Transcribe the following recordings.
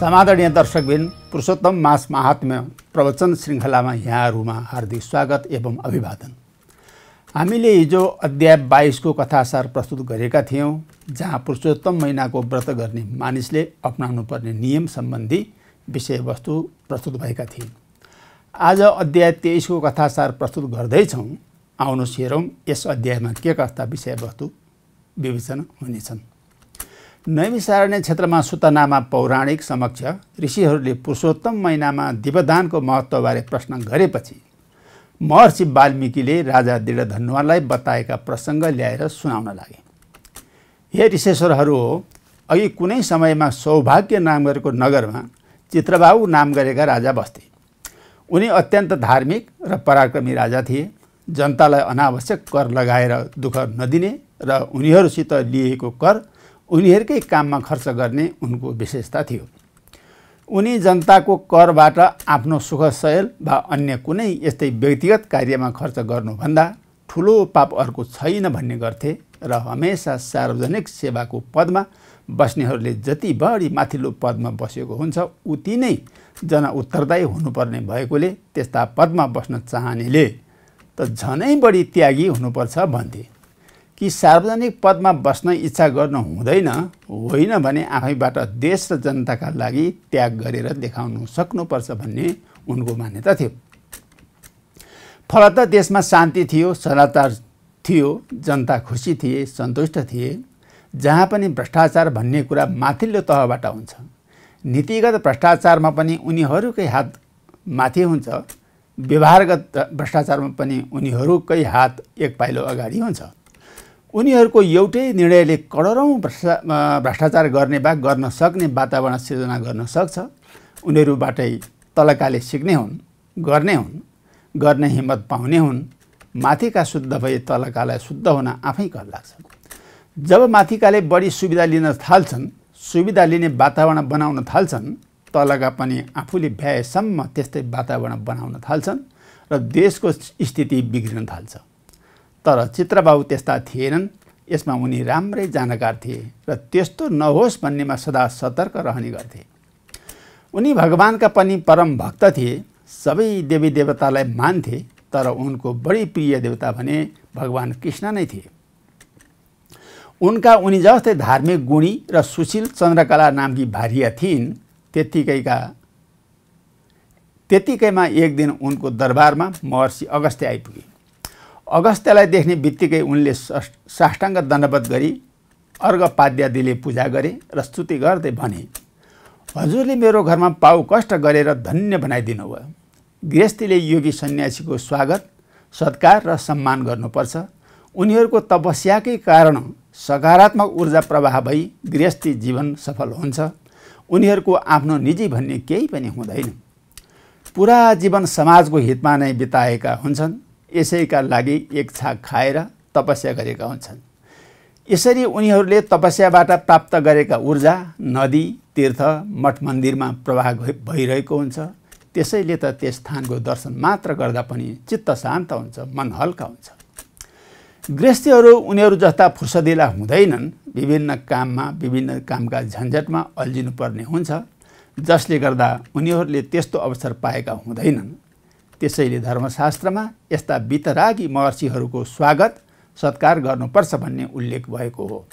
समादरणीय दर्शकबिन पुरुषोत्तम मास महात्म्य प्रवचन श्रृङ्खलामा यहाँहरूमा हार्दिक स्वागत एवं अभिवादन हामीले हिजो अध्याय बाइसको कथासार प्रस्तुत गरेका थियौँ जहाँ पुरुषोत्तम महिनाको व्रत गर्ने मानिसले पर्ने नियम सम्बन्धी विषयवस्तु प्रस्तुत भएका थिए आज अध्याय तेइसको कथासार प्रस्तुत गर्दैछौँ आउनुहोस् हेरौँ यस अध्यायमा के कस्ता विषयवस्तु विवेचना हुनेछन् नैमिसारण्य क्षेत्रमा सुतनामा पौराणिक समक्ष ऋषिहरूले पुरुषोत्तम महिनामा दिवदानको महत्त्वबारे प्रश्न गरेपछि महर्षि वाल्मिकीले राजा दृढधनुवालाई बताएका प्रसङ्ग ल्याएर सुनाउन लागे हे ऋषेश्वरहरू हो अघि कुनै समयमा सौभाग्य नाम गरेको नगरमा चित्रबाबु नाम गरेका राजा बस्थे उनी अत्यन्त धार्मिक र पराक्रमी राजा थिए जनतालाई अनावश्यक कर लगाएर दुःख नदिने र उनीहरूसित लिएको कर उनीहरूकै काममा खर्च गर्ने उनको विशेषता थियो उनी जनताको करबाट आफ्नो सुख सयल वा अन्य कुनै यस्तै व्यक्तिगत कार्यमा खर्च गर्नुभन्दा ठुलो पाप अर्को छैन भन्ने गर्थे र हमेसा सार्वजनिक सेवाको पदमा बस्नेहरूले जति बढी माथिल्लो पदमा बसेको हुन्छ उति नै जनउत्तरदायी हुनुपर्ने भएकोले त्यस्ता पदमा बस्न चाहनेले त झनै बढी त्यागी हुनुपर्छ भन्थे कि सार्वजनिक पदमा बस्न इच्छा गर्नु हुँदैन होइन भने आफैबाट देश र जनताका लागि त्याग गरेर देखाउनु सक्नुपर्छ भन्ने उनको मान्यता थियो फलत देशमा शान्ति थियो सदाचार थियो जनता खुसी थिए सन्तुष्ट थिए जहाँ पनि भ्रष्टाचार भन्ने कुरा माथिल्लो तहबाट हुन्छ नीतिगत भ्रष्टाचारमा पनि उनीहरूकै हात माथि हुन्छ व्यवहारगत भ्रष्टाचारमा पनि उनीहरूकै हात एक पाइलो अगाडि हुन्छ उनीहरूको एउटै निर्णयले करोडौँ भ्रष्टाचार गर्ने वा गर्न सक्ने वातावरण सिर्जना गर्न सक्छ उनीहरूबाटै तलकाले सिक्ने हुन् गर्ने हुन् गर्ने हिम्मत पाउने हुन् माथिका शुद्ध भए तलकालाई शुद्ध हुन आफै कर लाग्छ जब माथिकाले बढी सुविधा लिन थाल्छन् सुविधा लिने वातावरण बनाउन थाल्छन् तलका पनि आफूले भ्याएसम्म त्यस्तै वातावरण बनाउन थाल्छन् र देशको स्थिति बिग्रिन थाल्छ तर चित्रबाबु त्यस्ता थिएनन् यसमा उनी राम्रै जानकार थिए र त्यस्तो नहोस् भन्नेमा सदा सतर्क रहने गर्थे उनी भगवान्का पनि परम भक्त थिए सबै देवी देवतालाई मान्थे तर उनको बढी प्रिय देवता भने भगवान् कृष्ण नै थिए उनका उनी जस्तै धार्मिक गुणी र सुशील चन्द्रकला नामकी भारिया थिइन् त्यतिकैका त्यतिकैमा एक दिन उनको दरबारमा महर्षि अगस्त्य आइपुगे अगस्त्यलाई देख्ने बित्तिकै उनले साष्टाङ्ग दण्डवत गरी अर्घपाद्यादिले पूजा गरे र स्तुति गर्दै भने हजुरले मेरो घरमा पाउ कष्ट गरेर धन्य बनाइदिनु भयो गृहस्थीले योगी सन्यासीको स्वागत सत्कार र सम्मान गर्नुपर्छ उनीहरूको तपस्याकै कारण सकारात्मक ऊर्जा प्रवाह भई गृहस्थी जीवन सफल हुन्छ उनीहरूको आफ्नो निजी भन्ने केही पनि हुँदैन पुरा जीवन समाजको हितमा नै बिताएका हुन्छन् यसैका लागि एक छाक खाएर तपस्या गरेका हुन्छन् यसरी उनीहरूले तपस्याबाट प्राप्त गरेका ऊर्जा नदी तीर्थ मठ मन्दिरमा प्रवाह भइरहेको हुन्छ त्यसैले त त्यस स्थानको दर्शन मात्र गर्दा पनि चित्त शान्त हुन्छ मन हल्का हुन्छ गृहस्थीहरू उनीहरू जस्ता फुर्सदिला हुँदैनन् विभिन्न काममा विभिन्न कामका झन्झटमा अल्झिनुपर्ने हुन्छ जसले गर्दा उनीहरूले त्यस्तो अवसर पाएका हुँदैनन् त्यसैले धर्मशास्त्रमा यस्ता वितरागी महर्षिहरूको स्वागत सत्कार गर्नुपर्छ भन्ने उल्लेख भएको हो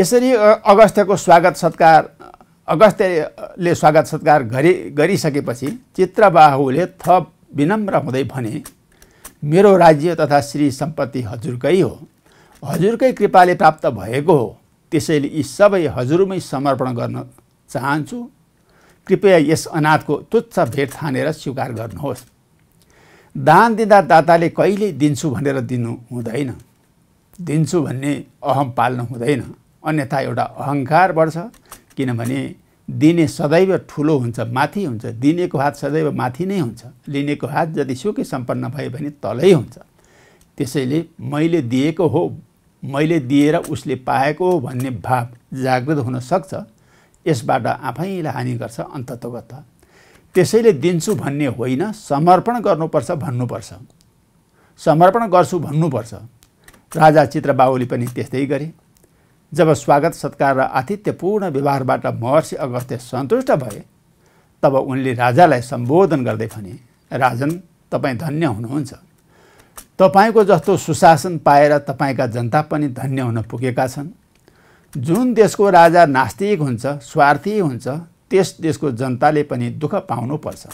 यसरी अगस्त्यको स्वागत सत्कार अगस्त्यले स्वागत सत्कार गरि गरिसकेपछि चित्रबाहुले थप विनम्र हुँदै भने मेरो राज्य तथा श्री सम्पत्ति हजुरकै हो हजुरकै कृपाले प्राप्त भएको हो त्यसैले यी सबै हजुरमै समर्पण गर्न चाहन्छु कृपया यस अनाथको तुच्छ भेट ठानेर स्वीकार गर्नुहोस् दान दिँदा दाताले कहिले दिन्छु भनेर दिनु हुँदैन दिन्छु भन्ने अहम पाल्नु हुँदैन अन्यथा एउटा अहङ्कार बढ्छ किनभने दिने सदैव ठुलो हुन्छ माथि हुन्छ दिनेको हात सदैव माथि नै हुन्छ लिनेको हात जति सुकै सम्पन्न भयो भने तलै हुन्छ त्यसैले मैले दिएको हो मैले दिएर उसले पाएको हो भन्ने भाव जागृत हुनसक्छ यसबाट आफैलाई हानि गर्छ अन्ततगत त्यसैले दिन्छु भन्ने होइन समर्पण गर्नुपर्छ भन्नुपर्छ समर्पण गर्छु भन्नुपर्छ राजा चित्र बाहुली पनि त्यस्तै गरे जब स्वागत सत्कार र आतिथ्यपूर्ण व्यवहारबाट महर्षि अगस्त्य सन्तुष्ट भए तब उनले राजालाई सम्बोधन गर्दै भने राजन तपाईँ धन्य हुनुहुन्छ तपाईँको जस्तो सुशासन पाएर तपाईँका जनता पनि धन्य हुन पुगेका छन् जुन देशको राजा नास्तिक हुन्छ स्वार्थी हुन्छ त्यस देशको जनताले पनि दुःख पाउनुपर्छ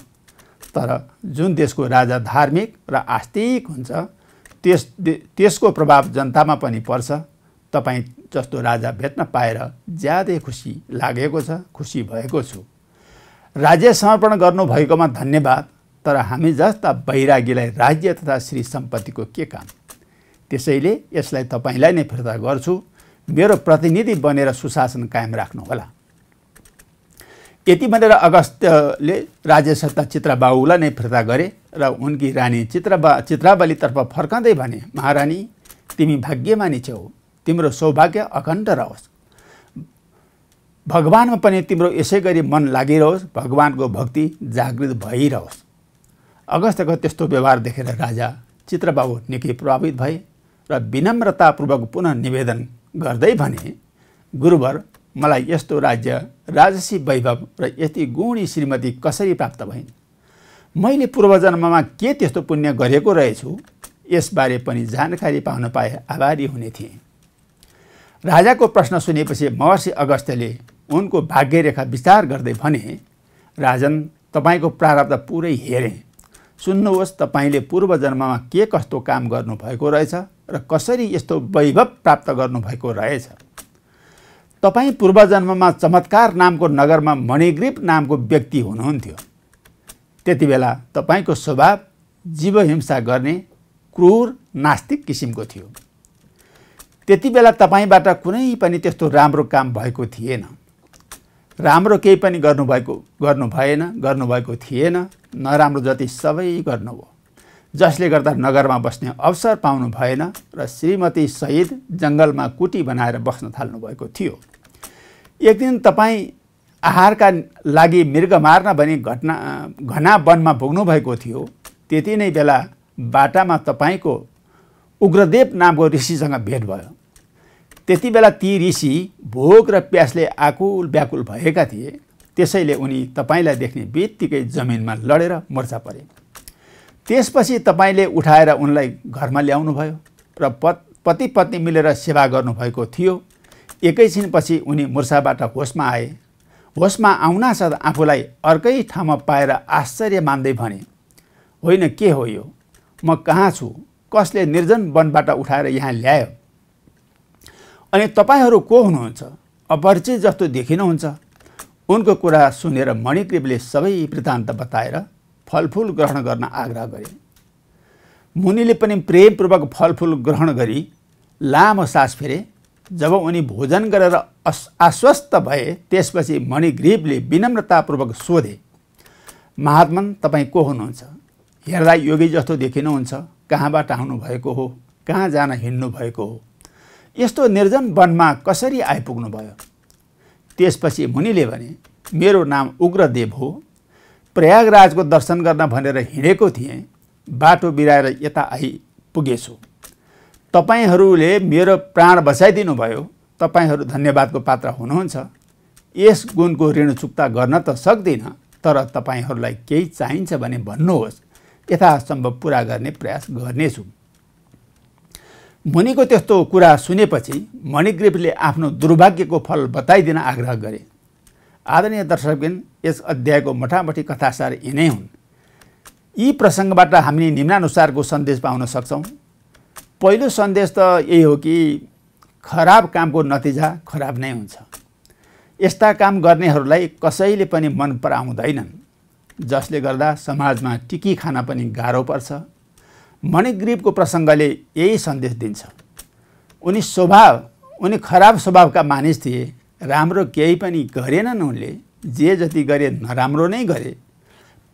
तर जुन देशको राजा धार्मिक र रा आस्तिक हुन्छ त्यस त्यसको प्रभाव जनतामा पनि पर्छ तपाईँ जस्तो राजा भेट्न पाएर ज्यादै खुसी लागेको छ खुसी भएको छु राज्य समर्पण गर्नुभएकोमा धन्यवाद तर हामी जस्ता बैरागीलाई राज्य तथा श्री सम्पत्तिको के काम त्यसैले यसलाई तपाईँलाई नै फिर्ता गर्छु मेरो प्रतिनिधि बनेर सुशासन कायम राख्नुहोला त्यति भनेर अगस्त्यले राज्य सत्ता चित्राबाबुलाई नै फिर्ता गरे र उनकी रानी चित्राबा चित्रावलीतर्फ फर्काउँदै भने महारानी तिमी भाग्यमानी हो तिम्रो सौभाग्य अखण्ड रहोस् भगवानमा पनि तिम्रो यसै गरी मन लागिरहोस् भगवान्को भक्ति जागृत भइरहोस् अगस्त्यको त्यस्तो व्यवहार देखेर राजा चित्रबाबु निकै प्रभावित भए र विनम्रतापूर्वक पुनः निवेदन गर्दै भने गुरुवर मलाई यस्तो राज्य राजसी वैभव र यति गुणी श्रीमती कसरी प्राप्त भइन् मैले पूर्वजन्ममा के त्यस्तो पुण्य गरेको रहेछु यसबारे पनि जानकारी पाउन पाए आभारी हुने थिएँ राजाको प्रश्न सुनेपछि महर्षि अगस्त्यले उनको भाग्यरेखा विचार गर्दै भने राजन तपाईँको प्रारब्ध पुरै हेरेँ सुन्नुहोस् तपाईँले पूर्वजन्ममा के कस्तो काम गर्नुभएको रहेछ र कसरी यस्तो वैभव प्राप्त गर्नुभएको रहेछ तपाईँ पूर्वजन्ममा चमत्कार नामको नगरमा मणिग्रीप नामको व्यक्ति हुनुहुन्थ्यो त्यति बेला तपाईँको स्वभाव जीवहिंसा गर्ने क्रूर नास्तिक किसिमको थियो त्यति बेला तपाईँबाट कुनै पनि त्यस्तो राम्रो काम भएको थिएन राम्रो केही पनि गर्नुभएको गर्नु भएन गर्नुभएको थिएन नराम्रो जति सबै गर्नुभयो जसले गर्दा नगरमा बस्ने अवसर पाउनु भएन र श्रीमती सहिद जङ्गलमा कुटी बनाएर बस्न थाल्नुभएको थियो एक दिन तपाईँ आहारका लागि मृग मार्न भने घटना घना वनमा भोग्नुभएको थियो त्यति नै बेला बाटामा तपाईँको उग्रदेव नामको ऋषिसँग भेट भयो त्यति बेला ती ऋषि भोग र प्यासले आकुल व्याकुल भएका थिए त्यसैले उनी तपाईँलाई देख्ने बित्तिकै जमिनमा लडेर मोर्चा परे त्यसपछि तपाईँले उठाएर उनलाई घरमा ल्याउनुभयो र पति पत्नी मिलेर सेवा गर्नुभएको थियो एकैछिनपछि उनी मुर्साबाट होसमा आए होसमा आउनासाथ आफूलाई अर्कै ठाउँमा पाएर आश्चर्य मान्दै भने होइन के हो यो म कहाँ छु कसले निर्जन वनबाट उठाएर यहाँ ल्यायो अनि तपाईँहरू को हुनुहुन्छ अपरिचित जस्तो देखिनुहुन्छ उनको कुरा सुनेर मणिकृपले सबै वृत्तान्त बताएर फलफुल ग्रहण गर्न आग्रह गरे मुनिले पनि प्रेमपूर्वक फलफुल ग्रहण गरी लामो सास फेरे जब उनी भोजन गरेर आश्वस्त भए त्यसपछि मणिग्रीवले विनम्रतापूर्वक सोधे महात्मन तपाईँ को हुनुहुन्छ हेर्दा योगी जस्तो देखिनुहुन्छ कहाँबाट आउनुभएको हो कहाँ जान हिँड्नुभएको हो यस्तो निर्जन वनमा कसरी आइपुग्नुभयो त्यसपछि मुनिले भने मेरो नाम उग्रदेव हो प्रयागराजको दर्शन गर्न भनेर हिँडेको थिएँ बाटो बिराएर यता आइपुगेछु तपाईँहरूले मेरो प्राण बचाइदिनु भयो तपाईँहरू धन्यवादको पात्र हुनुहुन्छ यस गुणको ऋण चुक्ता गर्न त सक्दिनँ तर तपाईँहरूलाई केही चाहिन्छ भने भन्नुहोस् यथासम्भव पुरा गर्ने प्रयास गर्नेछु मुनिको त्यस्तो कुरा सुनेपछि मणिग्रीपले आफ्नो दुर्भाग्यको फल बताइदिन आग्रह गरे आदरणीय दर्शकबिन यस अध्यायको मठामठी कथासार नै हुन् यी प्रसङ्गबाट हामी निम्नानुसारको सन्देश पाउन सक्छौँ पहिलो सन्देश त यही हो कि खराब कामको नतिजा खराब नै हुन्छ यस्ता काम गर्नेहरूलाई कसैले पनि मन पराउँदैनन् जसले गर्दा समाजमा टिकी खान पनि गाह्रो पर्छ मणिग्रीबको प्रसङ्गले यही सन्देश दिन्छ उनी स्वभाव उनी खराब स्वभावका मानिस थिए राम्रो केही पनि गरेनन् उनले जे जति गरे नराम्रो नै गरे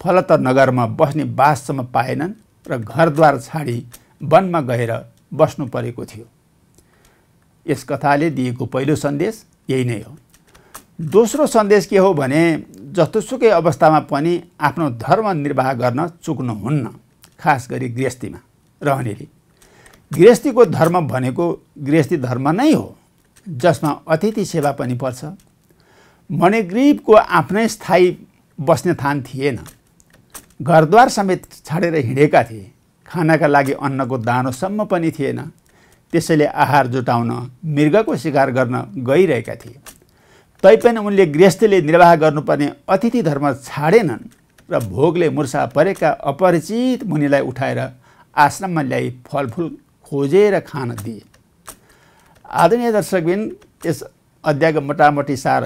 फलत नगरमा बस्ने बाससम्म पाएनन् र घरद्वार छाडी वनमा गएर बस्नु परेको थियो यस कथाले दिएको पहिलो सन्देश यही नै हो दोस्रो सन्देश के हो भने जस्तोसुकै अवस्थामा पनि आफ्नो धर्म निर्वाह गर्न चुक्नुहुन्न खास गरी गृहस्थीमा रहनेले गृहस्थीको धर्म भनेको गृहस्थी धर्म नै हो जसमा अतिथि सेवा पनि पर्छ मणिग्रीबको आफ्नै स्थायी बस्ने थान थिएन घरद्वार समेत छाडेर हिँडेका थिए खानाका लागि अन्नको दानोसम्म पनि थिएन त्यसैले आहार जुटाउन मृगको शिकार गर्न गइरहेका थिए तैपनि उनले गृहस्थीले निर्वाह गर्नुपर्ने अतिथि धर्म छाडेनन् र भोगले मुर्सा परेका अपरिचित मुनिलाई उठाएर आश्रममा ल्याई फलफुल खोजेर खान दिए आदरणीय दर्शकबिन यस अध्यायको मोटामोटी सार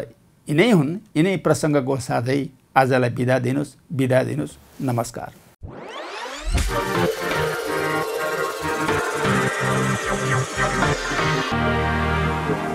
यिनै हुन् यिनै प्रसङ्गको साथै आजलाई बिदा दिनुहोस् बिदा दिनुहोस् नमस्कार